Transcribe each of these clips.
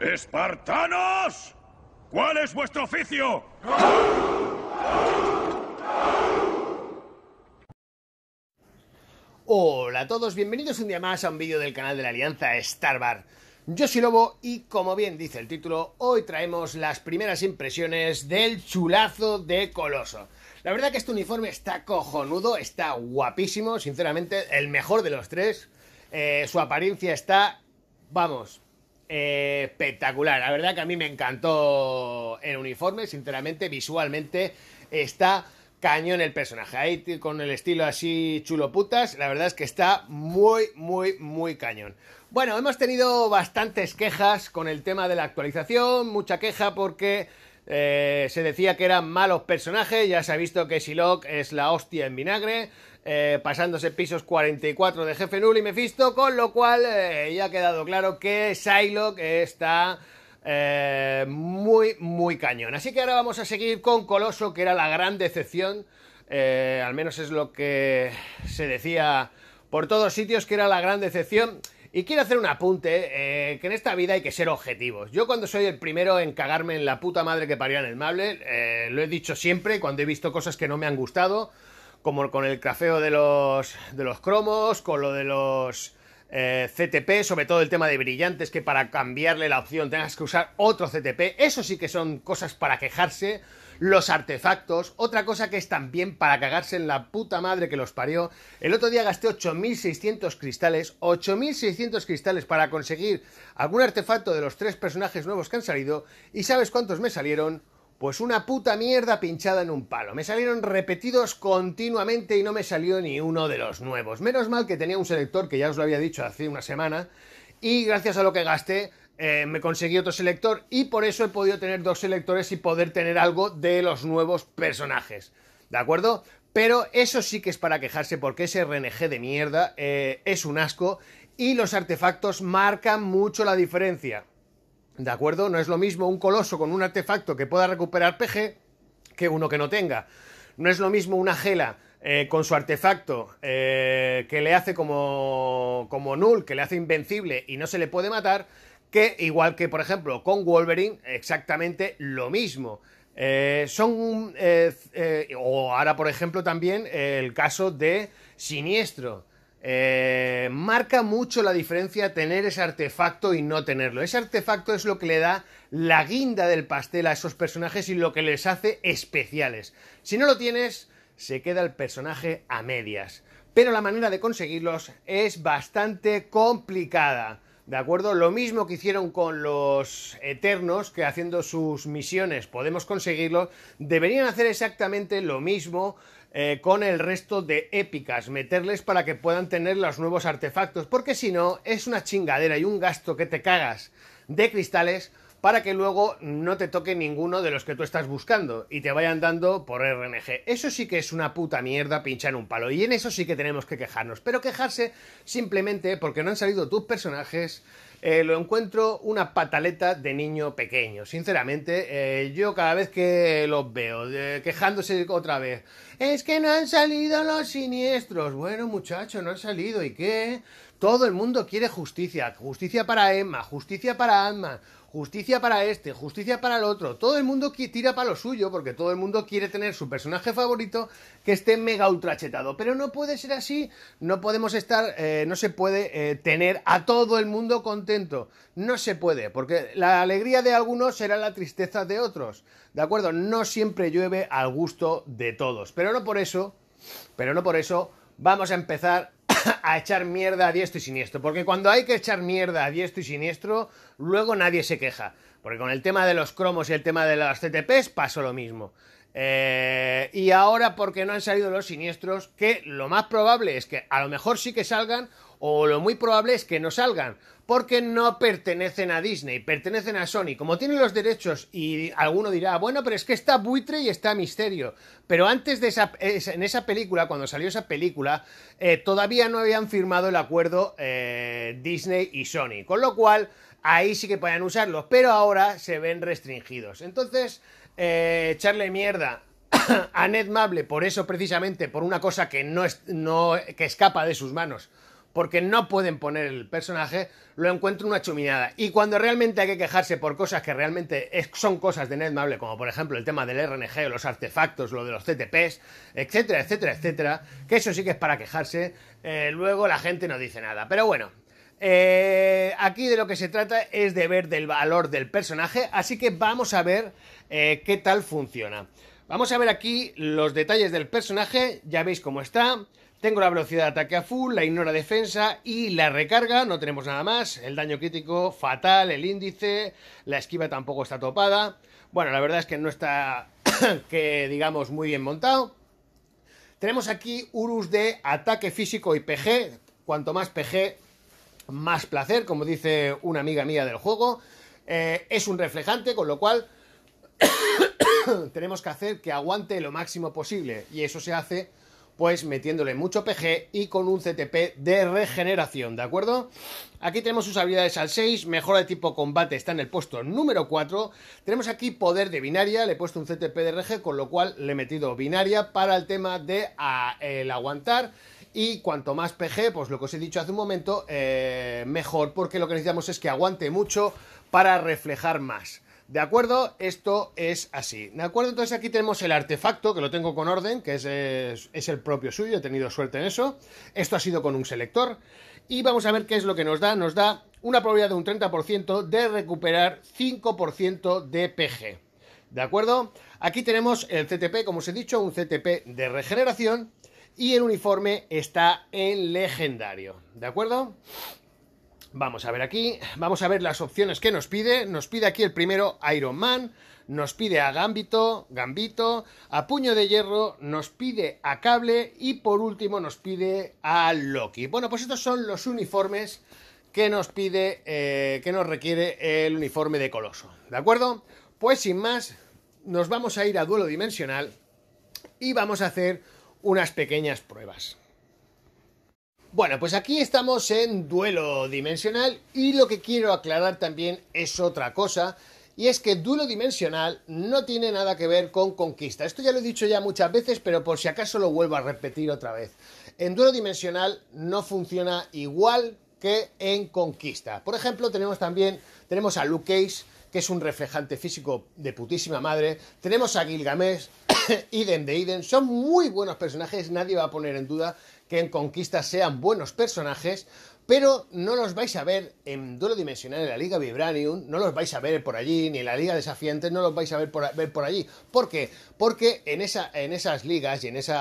¡Espartanos! ¿Cuál es vuestro oficio? Hola a todos, bienvenidos un día más a un vídeo del canal de la Alianza Starbar. Yo soy Lobo y como bien dice el título, hoy traemos las primeras impresiones del chulazo de Coloso. La verdad que este uniforme está cojonudo, está guapísimo, sinceramente el mejor de los tres. Eh, su apariencia está, vamos, eh, espectacular, la verdad que a mí me encantó el uniforme, sinceramente, visualmente está cañón el personaje. Ahí con el estilo así chulo putas, la verdad es que está muy, muy, muy cañón. Bueno, hemos tenido bastantes quejas con el tema de la actualización, mucha queja porque eh, se decía que eran malos personajes, ya se ha visto que Silok es la hostia en vinagre, eh, pasándose pisos 44 de Jefe Null y Mephisto, con lo cual eh, ya ha quedado claro que Psylocke está muy, muy cañón. Así que ahora vamos a seguir con Coloso, que era la gran decepción, al menos es lo que se decía por todos sitios, que era la gran decepción. Y quiero hacer un apunte, eh, que en esta vida hay que ser objetivos. Yo cuando soy el primero en cagarme en la puta madre que parió en el Mable, eh, lo he dicho siempre, cuando he visto cosas que no me han gustado, como con el crafeo de los, de los cromos, con lo de los... Eh, CTP, sobre todo el tema de brillantes, que para cambiarle la opción tengas que usar otro CTP. Eso sí que son cosas para quejarse, los artefactos. Otra cosa que es también para cagarse en la puta madre que los parió. El otro día gasté 8.600 cristales, 8.600 cristales para conseguir algún artefacto de los tres personajes nuevos que han salido. ¿Y sabes cuántos me salieron? Pues una puta mierda pinchada en un palo. Me salieron repetidos continuamente y no me salió ni uno de los nuevos. Menos mal que tenía un selector que ya os lo había dicho hace una semana. Y gracias a lo que gasté, eh, me conseguí otro selector y por eso he podido tener dos selectores y poder tener algo de los nuevos personajes. ¿De acuerdo? Pero eso sí que es para quejarse porque ese RNG de mierda eh, es un asco y los artefactos marcan mucho la diferencia. ¿De acuerdo? No es lo mismo un coloso con un artefacto que pueda recuperar PG que uno que no tenga. No es lo mismo una gela eh, con su artefacto que le hace como, como null, que le hace invencible y no se le puede matar, que igual que por ejemplo con Wolverine, exactamente lo mismo. Eh, son, eh, eh, o ahora por ejemplo también el caso de Siniestro. Eh, marca mucho la diferencia tener ese artefacto y no tenerlo. Ese artefacto es lo que le da la guinda del pastel a esos personajes y lo que les hace especiales. Si no lo tienes, se queda el personaje a medias. Pero la manera de conseguirlos es bastante complicada. ¿De acuerdo? Lo mismo que hicieron con los Eternos, que haciendo sus misiones podemos conseguirlo, deberían hacer exactamente lo mismo eh, con el resto de épicas, meterles para que puedan tener los nuevos artefactos, porque si no, es una chingadera y un gasto que te cagas de cristales para que luego no te toque ninguno de los que tú estás buscando y te vayan dando por RNG. Eso sí que es una puta mierda pinchar un palo y en eso sí que tenemos que quejarnos, pero quejarse simplemente porque no han salido tus personajes. Eh, lo encuentro una pataleta de niño pequeño. Sinceramente, eh, yo cada vez que los veo eh, quejándose otra vez, es que no han salido los siniestros. Bueno, muchacho, no han salido. ¿Y qué? Todo el mundo quiere justicia. Justicia para Emma, justicia para Alma Justicia para este, justicia para el otro. Todo el mundo tira para lo suyo porque todo el mundo quiere tener su personaje favorito que esté mega ultrachetado. Pero no puede ser así. No podemos estar, eh, no se puede eh, tener a todo el mundo contento. No se puede porque la alegría de algunos será la tristeza de otros. ¿De acuerdo? No siempre llueve al gusto de todos. Pero no por eso, pero no por eso vamos a empezar a echar mierda a diestro y siniestro. Porque cuando hay que echar mierda a diestro y siniestro, luego nadie se queja. Porque con el tema de los cromos y el tema de las CTPs pasó lo mismo. Eh, y ahora porque no han salido los siniestros, que lo más probable es que a lo mejor sí que salgan o lo muy probable es que no salgan, porque no pertenecen a Disney, pertenecen a Sony. Como tienen los derechos, y alguno dirá, bueno, pero es que está buitre y está misterio. Pero antes de esa, en esa película, cuando salió esa película, eh, todavía no habían firmado el acuerdo eh, Disney y Sony, con lo cual ahí sí que podían usarlos, pero ahora se ven restringidos. Entonces, eh, echarle mierda a Ned Mable por eso precisamente, por una cosa que no, es, no que escapa de sus manos porque no pueden poner el personaje, lo encuentro una chuminada. Y cuando realmente hay que quejarse por cosas que realmente son cosas de Netmable, como por ejemplo el tema del RNG, o los artefactos, lo de los CTPs, etcétera, etcétera, etcétera, que eso sí que es para quejarse, eh, luego la gente no dice nada. Pero bueno, eh, aquí de lo que se trata es de ver del valor del personaje, así que vamos a ver eh, qué tal funciona. Vamos a ver aquí los detalles del personaje, ya veis cómo está. Tengo la velocidad de ataque a full, la ignora defensa y la recarga, no tenemos nada más. El daño crítico fatal, el índice, la esquiva tampoco está topada. Bueno, la verdad es que no está, que digamos, muy bien montado. Tenemos aquí Urus de ataque físico y PG. Cuanto más PG, más placer, como dice una amiga mía del juego. Eh, es un reflejante, con lo cual tenemos que hacer que aguante lo máximo posible. Y eso se hace pues metiéndole mucho PG y con un CTP de regeneración, ¿de acuerdo? Aquí tenemos sus habilidades al 6, mejora de tipo combate está en el puesto número 4, tenemos aquí poder de binaria, le he puesto un CTP de RG con lo cual le he metido binaria para el tema de el aguantar, y cuanto más PG, pues lo que os he dicho hace un momento, eh, mejor, porque lo que necesitamos es que aguante mucho para reflejar más. ¿De acuerdo? Esto es así. ¿De acuerdo? Entonces aquí tenemos el artefacto, que lo tengo con orden, que es, el propio suyo, he tenido suerte en eso. Esto ha sido con un selector. Y vamos a ver qué es lo que nos da. Nos da una probabilidad de un 30% de recuperar 5% de PG. ¿De acuerdo? Aquí tenemos el CTP, como os he dicho, un CTP de regeneración. Y el uniforme está en legendario. ¿De acuerdo? Vamos a ver aquí, vamos a ver las opciones que nos pide. Nos pide aquí el primero Iron Man, nos pide a Gambito, Gambito, a Puño de Hierro, nos pide a Cable y por último nos pide a Loki. Bueno, pues estos son los uniformes que nos pide, eh, que nos requiere el uniforme de Coloso. ¿De acuerdo? Pues sin más, nos vamos a ir a duelo dimensional y vamos a hacer unas pequeñas pruebas. Bueno, pues aquí estamos en duelo dimensional y lo que quiero aclarar también es otra cosa. Y es que duelo dimensional no tiene nada que ver con conquista. Esto ya lo he dicho ya muchas veces, pero por si acaso lo vuelvo a repetir otra vez. En duelo dimensional no funciona igual que en conquista. Por ejemplo, tenemos también tenemos a Luke Cage, que es un reflejante físico de putísima madre. Tenemos a Gilgamesh, Eden de Eden. Son muy buenos personajes, nadie va a poner en duda en Conquista sean buenos personajes, pero no los vais a ver en duro dimensional en la Liga Vibranium, no los vais a ver por allí, ni en la Liga desafiantes no los vais a ver por, ver por allí. ¿Por qué? Porque en, esa, en esas ligas y en ese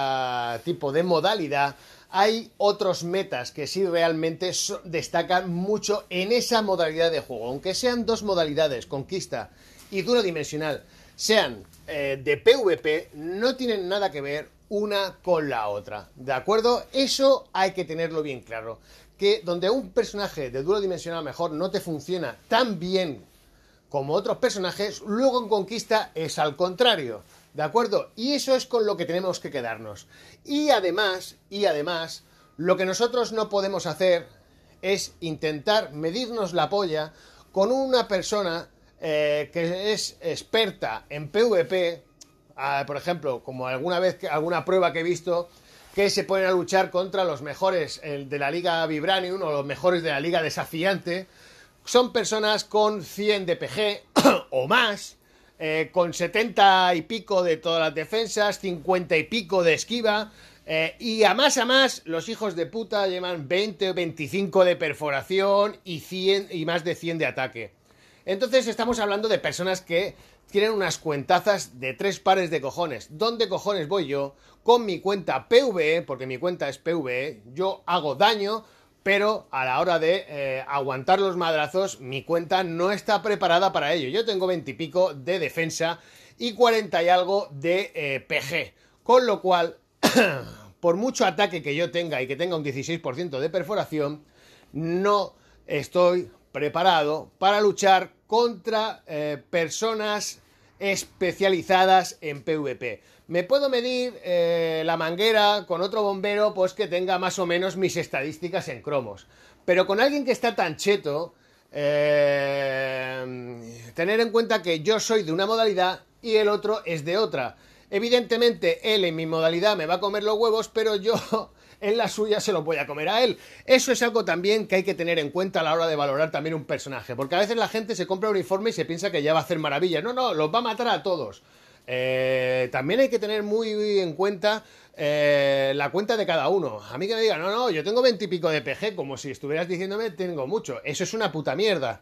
tipo de modalidad hay otros metas que sí realmente destacan mucho en esa modalidad de juego, aunque sean dos modalidades, conquista y duro dimensional, sean eh, de PvP, no tienen nada que ver una con la otra. ¿De acuerdo? Eso hay que tenerlo bien claro. Que donde un personaje de duro dimensional mejor no te funciona tan bien como otros personajes, luego en conquista es al contrario. ¿De acuerdo? Y eso es con lo que tenemos que quedarnos. Y además, y además, lo que nosotros no podemos hacer es intentar medirnos la polla con una persona eh, que es experta en PvP por ejemplo, como alguna vez, alguna prueba que he visto, que se ponen a luchar contra los mejores de la Liga Vibranium o los mejores de la Liga Desafiante. Son personas con 100 de PG o más, eh, con 70 y pico de todas las defensas, 50 y pico de esquiva. Eh, y a más a más, los hijos de puta llevan 20 o 25 de perforación y, 100, y más de 100 de ataque. Entonces estamos hablando de personas que tienen unas cuentazas de tres pares de cojones. ¿Dónde cojones voy yo? Con mi cuenta PVE, porque mi cuenta es PVE, yo hago daño, pero a la hora de eh, aguantar los madrazos, mi cuenta no está preparada para ello. Yo tengo 20 y pico de defensa y 40 y algo de eh, PG. Con lo cual, por mucho ataque que yo tenga y que tenga un 16% de perforación, no estoy preparado para luchar contra eh, personas especializadas en PvP. Me puedo medir eh, la manguera con otro bombero, pues que tenga más o menos mis estadísticas en cromos. Pero con alguien que está tan cheto, eh, tener en cuenta que yo soy de una modalidad y el otro es de otra. Evidentemente, él en mi modalidad me va a comer los huevos, pero yo en la suya se lo voy a comer a él. Eso es algo también que hay que tener en cuenta a la hora de valorar también un personaje, porque a veces la gente se compra un uniforme y se piensa que ya va a hacer maravillas. No, no, los va a matar a todos. Eh, también hay que tener muy en cuenta eh, la cuenta de cada uno. A mí que me digan, no, no, yo tengo veintipico de PG, como si estuvieras diciéndome, tengo mucho. Eso es una puta mierda.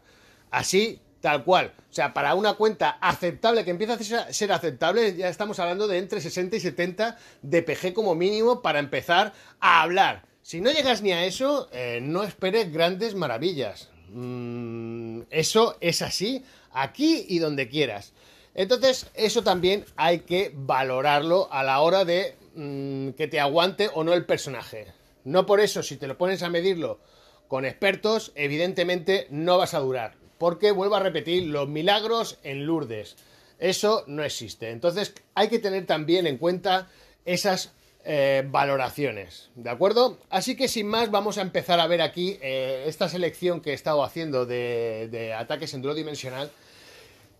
Así Tal cual. O sea, para una cuenta aceptable, que empieza a ser aceptable, ya estamos hablando de entre 60 y 70 DPG como mínimo para empezar a hablar. Si no llegas ni a eso, eh, no esperes grandes maravillas. Mm, eso es así, aquí y donde quieras. Entonces, eso también hay que valorarlo a la hora de mm, que te aguante o no el personaje. No por eso, si te lo pones a medirlo con expertos, evidentemente no vas a durar porque, vuelvo a repetir, los milagros en Lourdes, eso no existe. Entonces hay que tener también en cuenta esas eh, valoraciones, ¿de acuerdo? Así que sin más vamos a empezar a ver aquí eh, esta selección que he estado haciendo de, ataques en duodimensional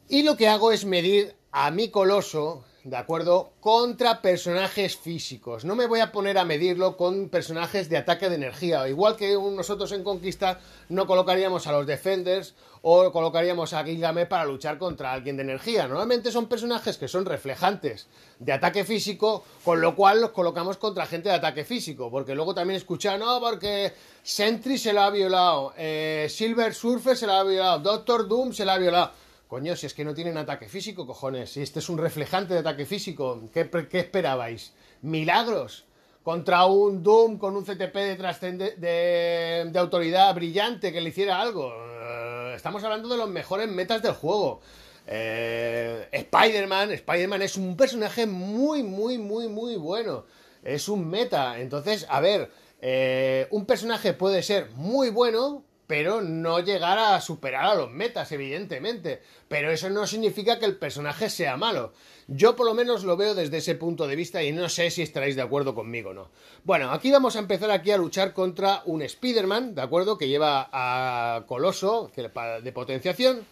y lo que hago es medir a mi coloso ¿de acuerdo? Contra personajes físicos. No me voy a poner a medirlo con personajes de ataque de energía. Igual que nosotros en Conquista no colocaríamos a los Defenders o colocaríamos a Gilgamesh para luchar contra alguien de energía. Normalmente son personajes que son reflejantes de ataque físico, con lo cual los colocamos contra gente de ataque físico. Porque luego también escuchan, no, porque Sentry se lo ha violado, eh, Silver Surfer se lo ha violado, Doctor Doom se lo ha violado. Coño, si es que no tienen ataque físico, cojones. Si este es un reflejante de ataque físico, ¿qué, esperabais? ¡Milagros! Contra un Doom con un CTP de, de autoridad brillante que le hiciera algo. Eh, estamos hablando de los mejores metas del juego. Eh, Spider-Man, Spider-Man es un personaje muy, muy, muy, muy bueno. Es un meta. Entonces, a ver, eh, un personaje puede ser muy bueno, pero no llegar a superar a los metas, evidentemente. Pero eso no significa que el personaje sea malo. Yo por lo menos lo veo desde ese punto de vista y no sé si estaréis de acuerdo conmigo o no. Bueno, aquí vamos a empezar aquí a luchar contra un Spider-Man, ¿de acuerdo? Que lleva a Coloso de potenciación,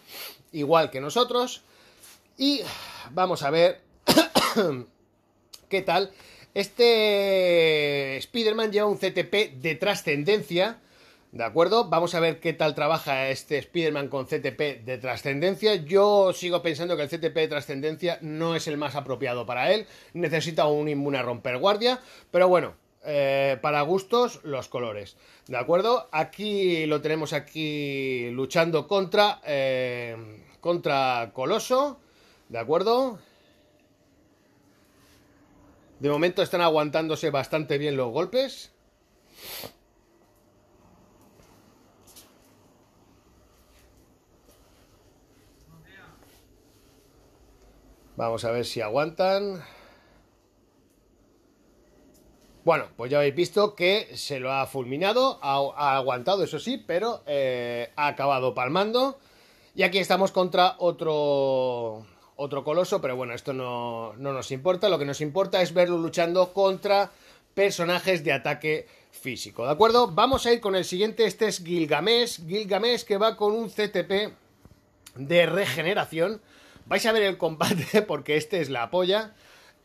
igual que nosotros. Y vamos a ver qué tal. Este Spider-Man lleva un CTP de trascendencia ¿De acuerdo? Vamos a ver qué tal trabaja este Spider-Man con CTP de trascendencia. Yo sigo pensando que el CTP de trascendencia no es el más apropiado para él. Necesita un inmune romper guardia. Pero bueno, eh, para gustos, los colores. ¿De acuerdo? Aquí lo tenemos aquí luchando contra, eh, contra Coloso. ¿De acuerdo? De momento están aguantándose bastante bien los golpes. Vamos a ver si aguantan. Bueno, pues ya habéis visto que se lo ha fulminado, ha, aguantado, eso sí, pero eh, ha acabado palmando. Y aquí estamos contra otro, otro coloso, pero bueno, esto no, no nos importa. Lo que nos importa es verlo luchando contra personajes de ataque físico, ¿de acuerdo? Vamos a ir con el siguiente, este es Gilgamesh. Gilgamesh que va con un CTP de regeneración Vais a ver el combate porque este es la polla.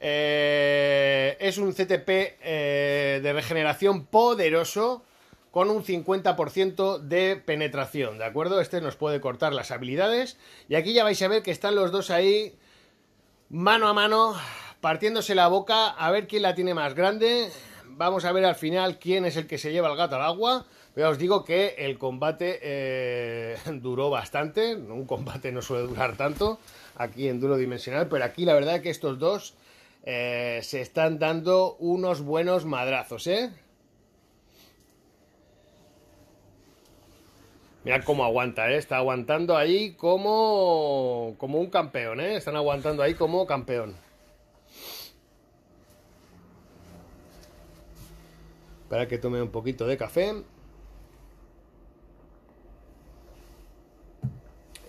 Eh, es un CTP eh, de regeneración poderoso con un 50% de penetración, ¿de acuerdo? Este nos puede cortar las habilidades. Y aquí ya vais a ver que están los dos ahí mano a mano, partiéndose la boca, a ver quién la tiene más grande. Vamos a ver al final quién es el que se lleva el gato al agua. Pero os digo que el combate eh, duró bastante, un combate no suele durar tanto aquí en Duro Dimensional, pero aquí la verdad que estos dos eh, se están dando unos buenos madrazos, ¿eh? Mirad cómo aguanta, ¿eh? Está aguantando ahí como, como un campeón, ¿eh? Están aguantando ahí como campeón. Para que tome un poquito de café.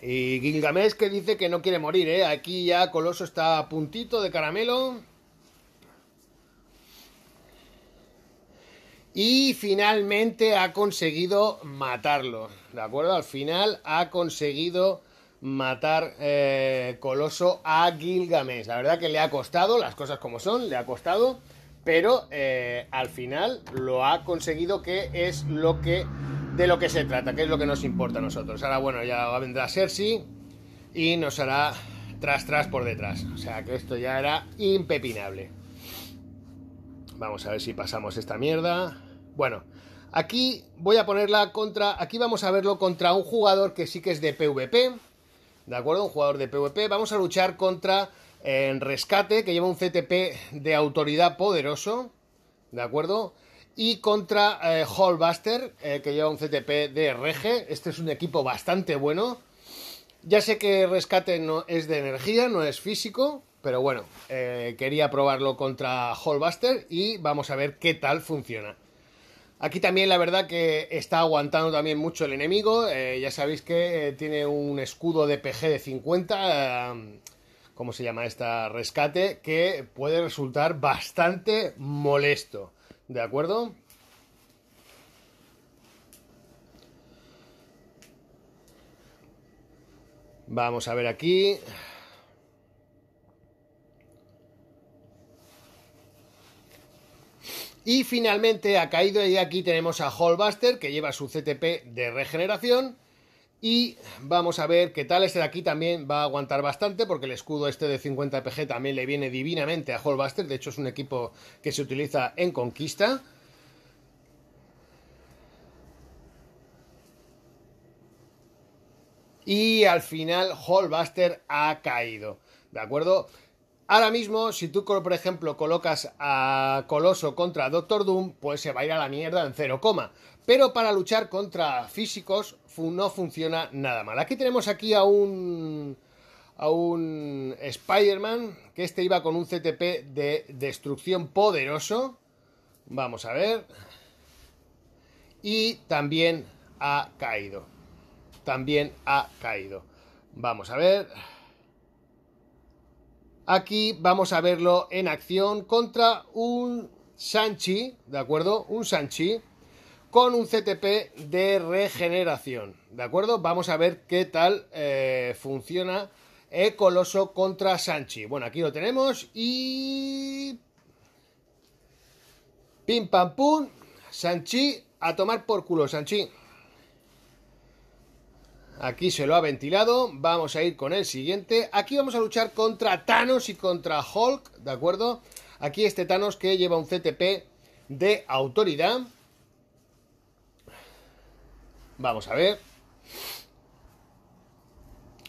Y Gilgamesh que dice que no quiere morir, ¿eh? Aquí ya Coloso está a puntito de caramelo. Y finalmente ha conseguido matarlo, ¿de acuerdo? Al final ha conseguido matar eh, Coloso a Gilgamesh. La verdad que le ha costado, las cosas como son, le ha costado, pero eh, al final lo ha conseguido, que es lo que de lo que se trata, que es lo que nos importa a nosotros. Ahora, bueno, ya vendrá Cersei y nos hará tras tras por detrás. O sea que esto ya era impepinable. Vamos a ver si pasamos esta mierda. Bueno, aquí voy a ponerla contra. Aquí vamos a verlo contra un jugador que sí que es de PvP. ¿De acuerdo? Un jugador de PvP. Vamos a luchar contra eh, en Rescate, que lleva un CTP de autoridad poderoso. ¿De acuerdo? y contra eh, Hallbuster, eh, que lleva un CTP de RG. Este es un equipo bastante bueno. Ya sé que rescate no es de energía, no es físico, pero bueno, eh, quería probarlo contra Hallbuster y vamos a ver qué tal funciona. Aquí también la verdad que está aguantando también mucho el enemigo. ya sabéis que tiene un escudo de PG de 50. ¿Cómo se llama esta rescate? Que puede resultar bastante molesto. ¿De acuerdo? Vamos a ver aquí. Y finalmente ha caído y aquí tenemos a Hallbuster que lleva su CTP de regeneración y vamos a ver qué tal, este de aquí también va a aguantar bastante porque el escudo este de 50 PG también le viene divinamente a Hallbuster, De hecho es un equipo que se utiliza en conquista. Y al final Hallbuster ha caído. ¿De acuerdo? Ahora mismo, si tú, por ejemplo, colocas a Coloso contra Doctor Doom, pues se va a ir a la mierda en 0, pero para luchar contra físicos no funciona nada mal. Aquí tenemos aquí a un a un Spider-Man que este iba con un CTP de destrucción poderoso. Vamos a ver. Y también ha caído. También ha caído. Vamos a ver. Aquí vamos a verlo en acción contra un Sanchi, ¿de acuerdo? Un Sanchi con un CTP de regeneración, ¿de acuerdo? Vamos a ver qué tal eh, funciona el Coloso contra Sanchi. Bueno, aquí lo tenemos y... Pim pam pum, Sanchi a tomar por culo, Sanchi. Aquí se lo ha ventilado. Vamos a ir con el siguiente. Aquí vamos a luchar contra Thanos y contra Hulk, ¿de acuerdo? Aquí este Thanos que lleva un CTP de autoridad. Vamos a ver.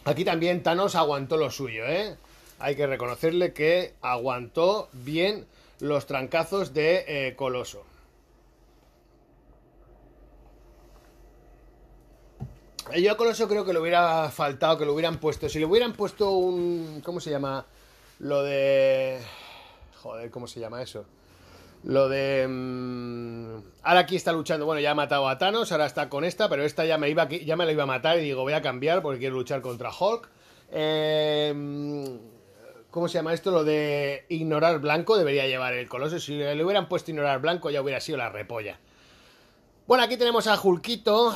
Aquí también Thanos aguantó lo suyo, ¿eh? Hay que reconocerle que aguantó bien los trancazos de eh, Coloso. Yo con eso creo que le hubiera faltado, que lo hubieran puesto. Si le hubieran puesto un. ¿Cómo se llama? Lo de. Joder, ¿cómo se llama eso? Lo de. Mm, ahora aquí está luchando. Bueno, ya ha matado a Thanos, ahora está con esta, pero esta ya me, iba, ya me la iba a matar y digo, voy a cambiar porque quiero luchar contra Hulk. Eh, mm, ¿Cómo se llama esto? Lo de ignorar blanco debería llevar el coloso. Si le hubieran puesto ignorar blanco ya hubiera sido la repolla. Bueno, aquí tenemos a Julquito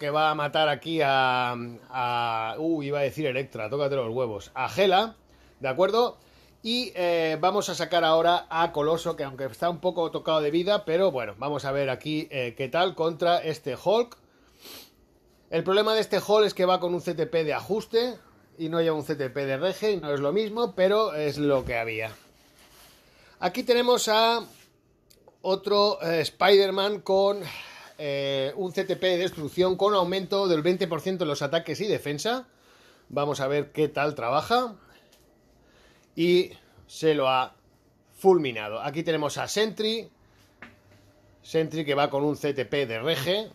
que va a matar aquí a. a uh, iba a decir Electra, tócate los huevos. A Gela, ¿de acuerdo? Y eh, vamos a sacar ahora a Coloso, que aunque está un poco tocado de vida, pero bueno, vamos a ver aquí eh, qué tal contra este Hulk. El problema de este Hulk es que va con un CTP de ajuste y no lleva un CTP de rege, no es lo mismo, pero es lo que había. Aquí tenemos a otro eh, Spider-Man con eh, un CTP de destrucción con aumento del 20% en los ataques y defensa. Vamos a ver qué tal trabaja. Y se lo ha fulminado. Aquí tenemos a Sentry. Sentry que va con un CTP de rege.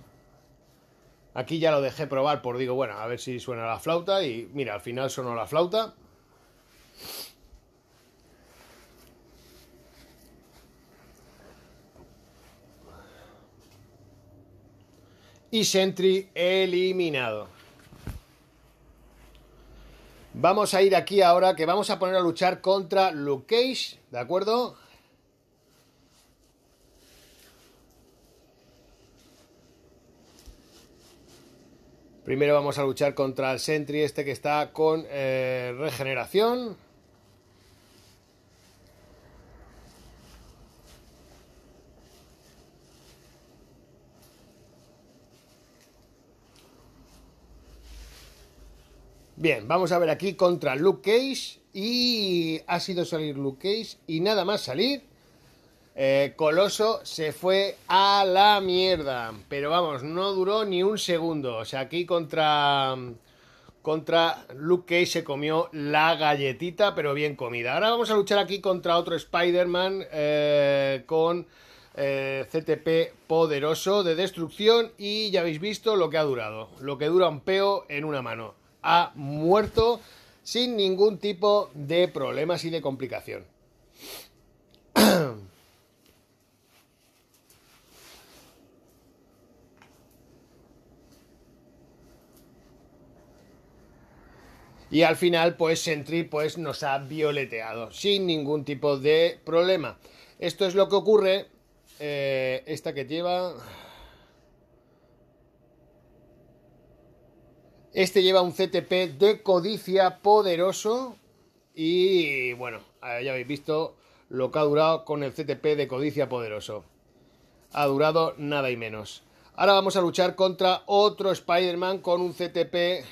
Aquí ya lo dejé probar por digo, bueno, a ver si suena la flauta. Y mira, al final sonó la flauta. y Sentry eliminado. Vamos a ir aquí ahora que vamos a poner a luchar contra Luke Cage, ¿de acuerdo? Primero vamos a luchar contra el Sentry este que está con eh, regeneración. Bien, vamos a ver aquí contra Luke Cage. Y ha sido salir Luke Cage. Y nada más salir. Eh, Coloso se fue a la mierda. Pero vamos, no duró ni un segundo. O sea, aquí contra. Contra Luke Cage se comió la galletita, pero bien comida. Ahora vamos a luchar aquí contra otro Spider-Man eh, con eh, CTP poderoso de destrucción. Y ya habéis visto lo que ha durado. Lo que dura un peo en una mano ha muerto sin ningún tipo de problemas y de complicación. Y al final, pues Sentry pues, nos ha violeteado sin ningún tipo de problema. Esto es lo que ocurre. Eh, esta que lleva. Este lleva un CTP de codicia poderoso y bueno, eh, ya habéis visto lo que ha durado con el CTP de codicia poderoso. Ha durado nada y menos. Ahora vamos a luchar contra otro Spider-Man con un CTP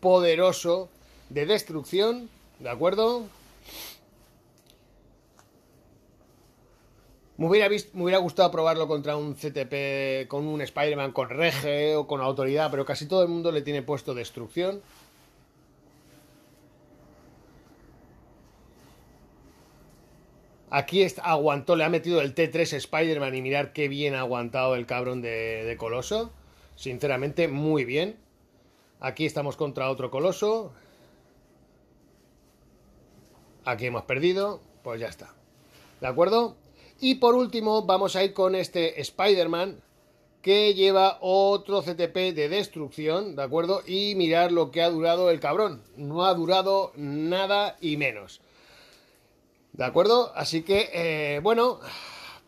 poderoso de destrucción, ¿de acuerdo? Me hubiera, gustado probarlo contra un CTP, con un Spider-Man con Rege o con autoridad, pero casi todo el mundo le tiene puesto destrucción. Aquí aguantó, le ha metido el T3 Spider-Man y mirar qué bien ha aguantado el cabrón de, de Coloso. Sinceramente, muy bien. Aquí estamos contra otro Coloso. Aquí hemos perdido. Pues ya está. ¿De acuerdo? Y por último, vamos a ir con este Spider-Man que lleva otro CTP de destrucción, ¿de acuerdo? Y mirar lo que ha durado el cabrón. No ha durado nada y menos. ¿De acuerdo? Así que, eh, bueno,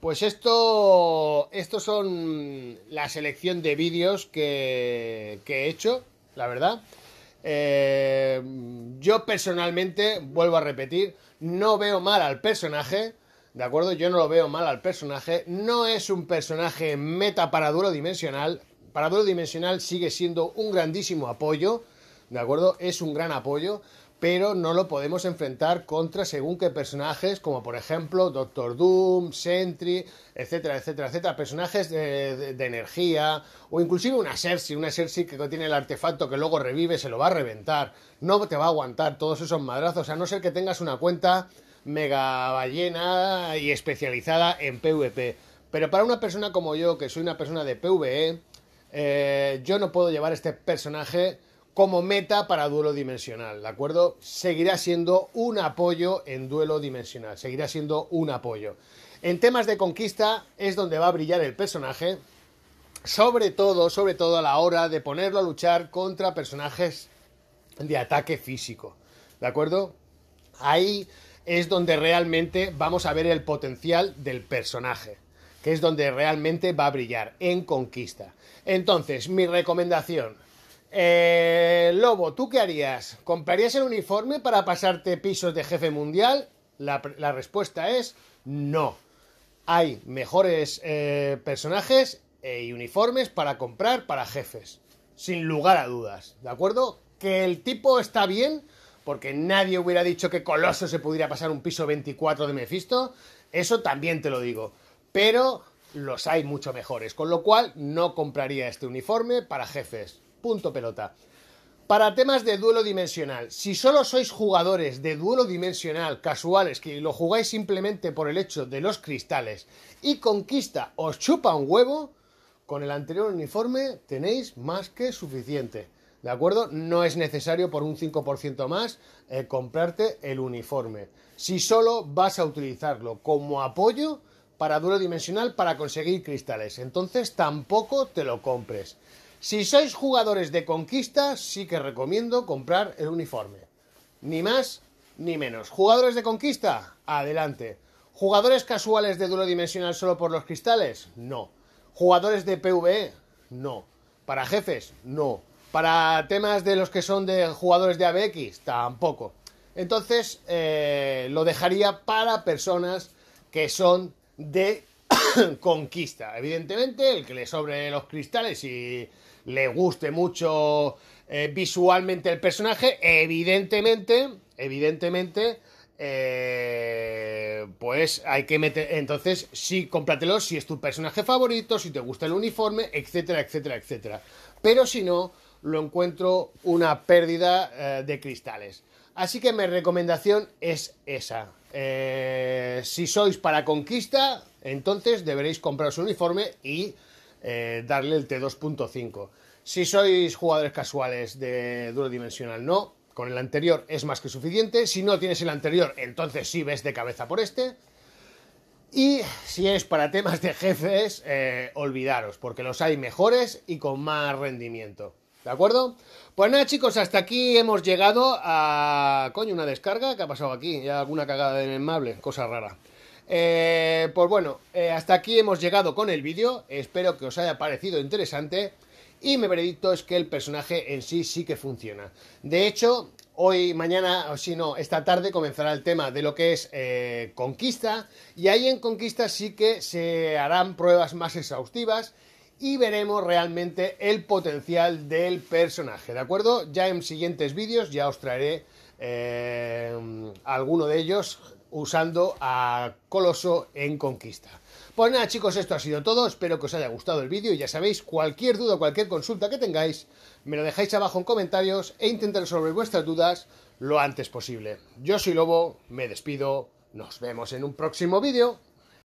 pues esto, estos son la selección de vídeos que, he hecho, la verdad. Eh, yo personalmente, vuelvo a repetir, no veo mal al personaje. ¿De acuerdo? Yo no lo veo mal al personaje. No es un personaje meta para duro Dimensional. Para duro Dimensional sigue siendo un grandísimo apoyo. ¿De acuerdo? Es un gran apoyo. Pero no lo podemos enfrentar contra según qué personajes, como por ejemplo Doctor Doom, Sentry, etcétera, etcétera, etcétera. Personajes de, energía, o inclusive una Cersei, una Cersei que tiene el artefacto que luego revive, se lo va a reventar. No te va a aguantar todos esos madrazos, a no ser que tengas una cuenta mega ballena y especializada en PvP. Pero para una persona como yo, que soy una persona de PvE, eh, yo no puedo llevar este personaje como meta para duelo dimensional, ¿de acuerdo? Seguirá siendo un apoyo en duelo dimensional, seguirá siendo un apoyo. En temas de conquista es donde va a brillar el personaje, sobre todo, sobre todo a la hora de ponerlo a luchar contra personajes de ataque físico, ¿de acuerdo? Ahí es donde realmente vamos a ver el potencial del personaje, que es donde realmente va a brillar, en conquista. Entonces, mi recomendación. Eh, Lobo, ¿tú qué harías? ¿Comprarías el uniforme para pasarte pisos de jefe mundial? La, respuesta es no. Hay mejores eh, personajes y e uniformes para comprar para jefes. Sin lugar a dudas. ¿De acuerdo? Que el tipo está bien porque nadie hubiera dicho que Coloso se pudiera pasar un piso 24 de Mephisto, eso también te lo digo. Pero los hay mucho mejores, con lo cual no compraría este uniforme para jefes. Punto pelota. Para temas de duelo dimensional, si solo sois jugadores de duelo dimensional casuales que lo jugáis simplemente por el hecho de los cristales y conquista os chupa un huevo, con el anterior uniforme tenéis más que suficiente. ¿De acuerdo? No es necesario por un 5% más eh, comprarte el uniforme. Si solo vas a utilizarlo como apoyo para duro dimensional para conseguir cristales, entonces tampoco te lo compres. Si sois jugadores de conquista, sí que recomiendo comprar el uniforme. Ni más ni menos. Jugadores de conquista, adelante. Jugadores casuales de duro dimensional solo por los cristales, no. Jugadores de PvE, no. Para jefes, no para temas de los que son de jugadores de ABX, tampoco. Entonces, eh, lo dejaría para personas que son de conquista. Evidentemente, el que le sobre los cristales y le guste mucho eh, visualmente el personaje, evidentemente, evidentemente, eh, pues hay que meter. Entonces, sí, cómpratelo si es tu personaje favorito, si te gusta el uniforme, etcétera, etcétera, etcétera. Pero si no, lo encuentro una pérdida eh, de cristales. Así que mi recomendación es esa. Eh, si sois para conquista, entonces deberéis compraros un uniforme y eh, darle el T2.5. Si sois jugadores casuales de duro dimensional, no. Con el anterior es más que suficiente. Si no tienes el anterior, entonces sí ves de cabeza por este. Y si es para temas de jefes, olvidaros, porque los hay mejores y con más rendimiento. ¿De acuerdo? Pues nada, chicos, hasta aquí hemos llegado a. Coño, una descarga. que ha pasado aquí? Ya alguna cagada el Mable, cosa rara. Eh, pues bueno, eh, hasta aquí hemos llegado con el vídeo. Espero que os haya parecido interesante. Y mi veredicto es que el personaje en sí sí que funciona. De hecho, hoy, mañana, o si no, esta tarde comenzará el tema de lo que es eh, Conquista. Y ahí en Conquista sí que se harán pruebas más exhaustivas y veremos realmente el potencial del personaje, ¿de acuerdo? Ya en siguientes vídeos ya os traeré eh, alguno de ellos usando a Coloso en Conquista. Pues nada chicos, esto ha sido todo, espero que os haya gustado el vídeo y ya sabéis, cualquier duda o cualquier consulta que tengáis, me lo dejáis abajo en comentarios e intentar resolver vuestras dudas lo antes posible. Yo soy Lobo, me despido, nos vemos en un próximo vídeo.